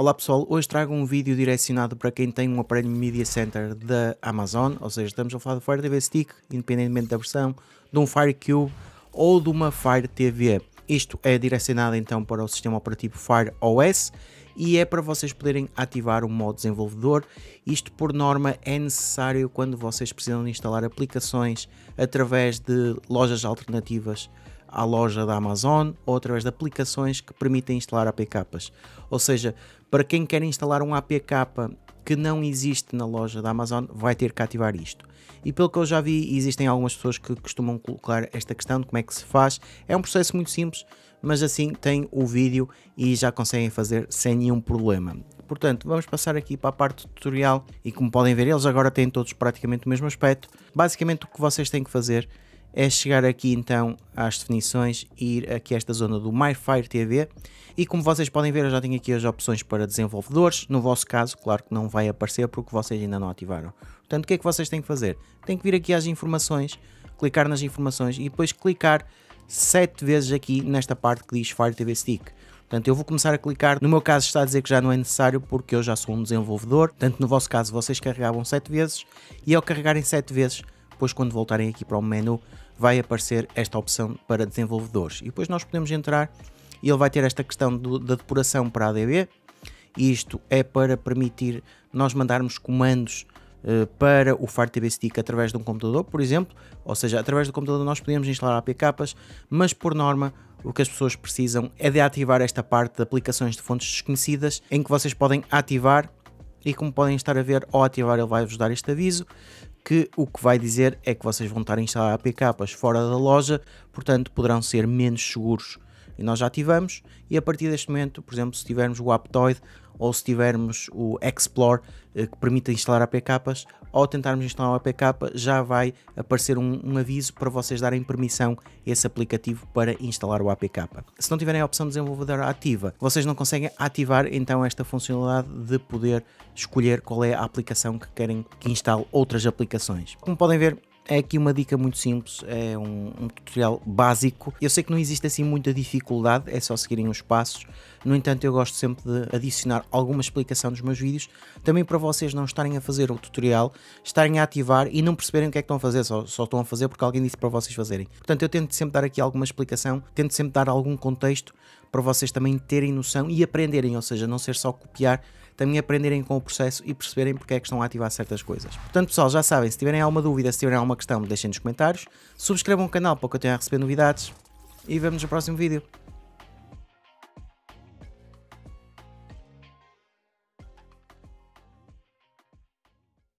Olá pessoal, hoje trago um vídeo direcionado para quem tem um aparelho Media Center da Amazon, ou seja, estamos a falar do Fire TV Stick, independentemente da versão, de um Fire Cube ou de uma Fire TV. Isto é direcionado então para o sistema operativo Fire OS e é para vocês poderem ativar o modo desenvolvedor. Isto por norma é necessário quando vocês precisam instalar aplicações através de lojas alternativas à loja da Amazon ou através de aplicações que permitem instalar APKs. Ou seja, para quem quer instalar um APK que não existe na loja da Amazon, vai ter que ativar isto. E pelo que eu já vi, existem algumas pessoas que costumam colocar esta questão de como é que se faz. É um processo muito simples, mas assim tem o vídeo e já conseguem fazer sem nenhum problema. Portanto, vamos passar aqui para a parte do tutorial e como podem ver, eles agora têm todos praticamente o mesmo aspecto. Basicamente o que vocês têm que fazer é é chegar aqui então às definições e ir aqui a esta zona do MyFire TV e como vocês podem ver eu já tenho aqui as opções para desenvolvedores, no vosso caso claro que não vai aparecer porque vocês ainda não ativaram. Portanto o que é que vocês têm que fazer? Tem que vir aqui às informações, clicar nas informações e depois clicar 7 vezes aqui nesta parte que diz Fire TV Stick. Portanto, eu vou começar a clicar. No meu caso, está a dizer que já não é necessário porque eu já sou um desenvolvedor. Portanto, no vosso caso, vocês carregavam 7 vezes e ao carregarem 7 vezes, depois quando voltarem aqui para o menu vai aparecer esta opção para desenvolvedores e depois nós podemos entrar e ele vai ter esta questão do, da depuração para ADB DB isto é para permitir nós mandarmos comandos eh, para o FireTB Stick através de um computador, por exemplo, ou seja, através do computador nós podemos instalar APKs, mas por norma o que as pessoas precisam é de ativar esta parte de aplicações de fontes desconhecidas, em que vocês podem ativar e como podem estar a ver ao ativar ele vai-vos dar este aviso que o que vai dizer é que vocês vão estar a instalar APKs fora da loja, portanto poderão ser menos seguros. E nós já ativamos e a partir deste momento, por exemplo, se tivermos o Aptoid ou se tivermos o Explore eh, que permite instalar APKs, ao tentarmos instalar o APK já vai aparecer um, um, aviso para vocês darem permissão a esse aplicativo para instalar o APK. Se não tiverem a opção de desenvolvedor ativa, vocês não conseguem ativar então esta funcionalidade de poder escolher qual é a aplicação que querem que instale outras aplicações. Como podem ver, é aqui uma dica muito simples, é um, um, tutorial básico. Eu sei que não existe assim muita dificuldade, é só seguirem os passos. No entanto, eu gosto sempre de adicionar alguma explicação nos meus vídeos, também para vocês não estarem a fazer o tutorial, estarem a ativar e não perceberem o que é que estão a fazer, só, só estão a fazer porque alguém disse para vocês fazerem. Portanto, eu tento sempre dar aqui alguma explicação, tento sempre dar algum contexto para vocês também terem noção e aprenderem, ou seja, não ser só copiar, também aprenderem com o processo e perceberem porque é que estão a ativar certas coisas. Portanto, pessoal, já sabem, se tiverem alguma dúvida, se tiverem alguma questão, deixem nos comentários, subscrevam o canal para que eu tenha a receber novidades e vemos no próximo vídeo.